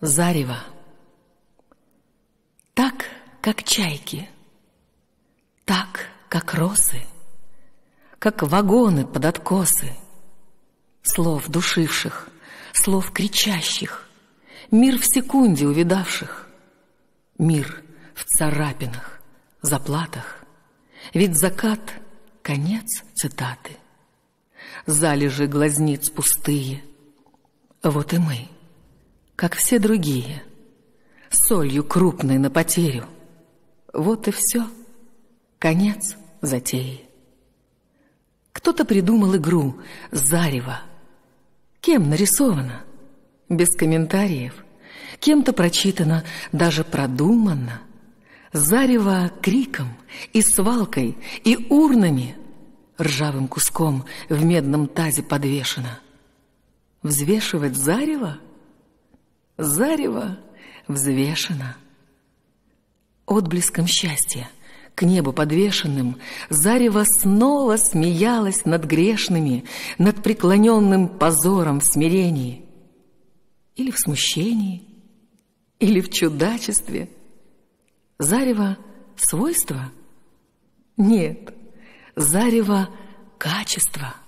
Зарево. Так, как чайки, так, как росы, как вагоны под откосы, слов душивших, слов кричащих, мир в секунде увидавших, мир в царапинах, заплатах, ведь закат — конец цитаты. Залежи глазниц пустые. Вот и мы — как все другие, солью крупной на потерю. Вот и все, конец затеи. Кто-то придумал игру «Зарево». Кем нарисовано? Без комментариев. Кем-то прочитано, даже продумано. Зарево криком и свалкой, и урнами ржавым куском в медном тазе подвешено. Взвешивать зарево — Зарево взвешено. Отблеском счастья, к небу подвешенным, Зарево снова смеялось над грешными, Над преклоненным позором в смирении. Или в смущении, или в чудачестве. Зарево — свойство? Нет, зарево — качество —